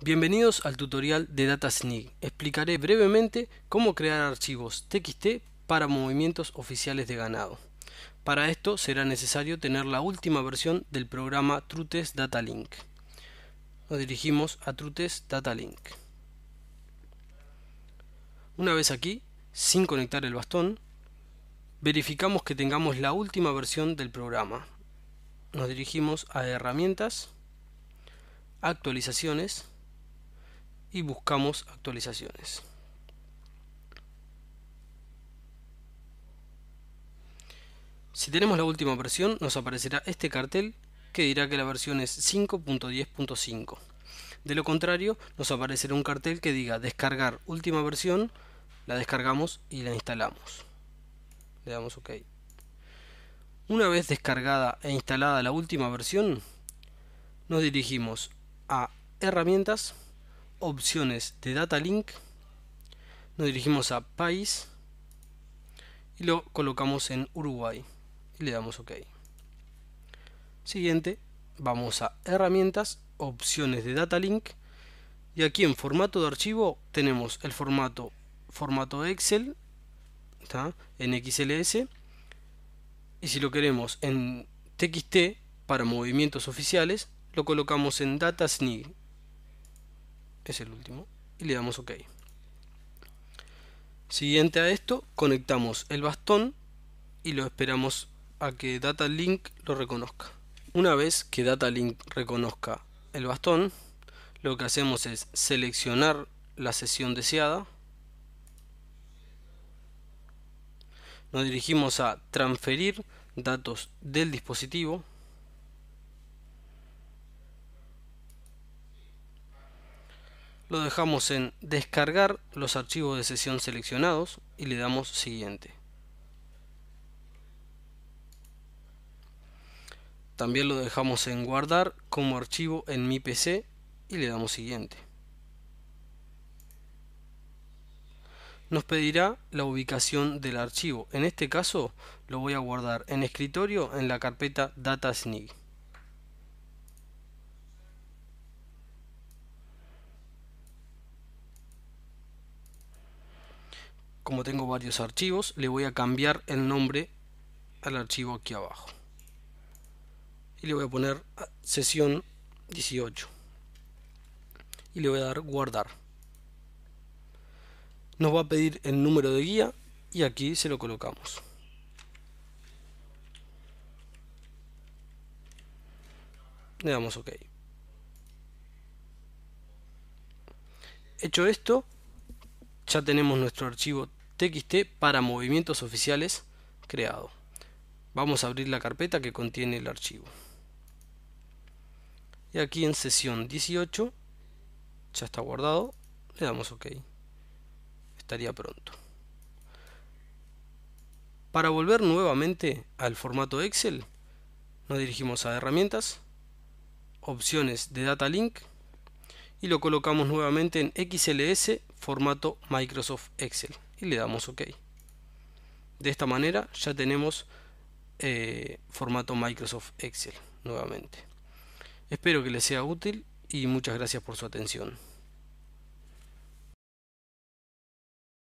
Bienvenidos al tutorial de DataSneak. Explicaré brevemente cómo crear archivos TXT para movimientos oficiales de ganado. Para esto será necesario tener la última versión del programa Trutes DataLink. Nos dirigimos a Trutes DataLink. Una vez aquí, sin conectar el bastón, verificamos que tengamos la última versión del programa. Nos dirigimos a Herramientas, Actualizaciones, y buscamos actualizaciones. Si tenemos la última versión nos aparecerá este cartel que dirá que la versión es 5.10.5. De lo contrario nos aparecerá un cartel que diga descargar última versión, la descargamos y la instalamos. Le damos OK. Una vez descargada e instalada la última versión, nos dirigimos a herramientas opciones de data link nos dirigimos a país y lo colocamos en Uruguay y le damos ok siguiente vamos a herramientas opciones de data link y aquí en formato de archivo tenemos el formato formato Excel en XLS y si lo queremos en TXT para movimientos oficiales lo colocamos en DataSnig es el último, y le damos OK. Siguiente a esto, conectamos el bastón y lo esperamos a que data link lo reconozca. Una vez que data link reconozca el bastón, lo que hacemos es seleccionar la sesión deseada. Nos dirigimos a transferir datos del dispositivo lo dejamos en descargar los archivos de sesión seleccionados y le damos siguiente. También lo dejamos en guardar como archivo en mi PC y le damos siguiente. Nos pedirá la ubicación del archivo. En este caso lo voy a guardar en escritorio en la carpeta DataSnig. como tengo varios archivos, le voy a cambiar el nombre al archivo aquí abajo. Y le voy a poner ah, sesión 18. Y le voy a dar guardar. Nos va a pedir el número de guía y aquí se lo colocamos. Le damos OK. Hecho esto, ya tenemos nuestro archivo txt para movimientos oficiales creado. Vamos a abrir la carpeta que contiene el archivo. Y aquí en sesión 18 ya está guardado, le damos OK. Estaría pronto. Para volver nuevamente al formato Excel, nos dirigimos a herramientas, opciones de Data Link y lo colocamos nuevamente en XLS formato Microsoft Excel y le damos OK. De esta manera ya tenemos eh, formato Microsoft Excel nuevamente. Espero que les sea útil y muchas gracias por su atención.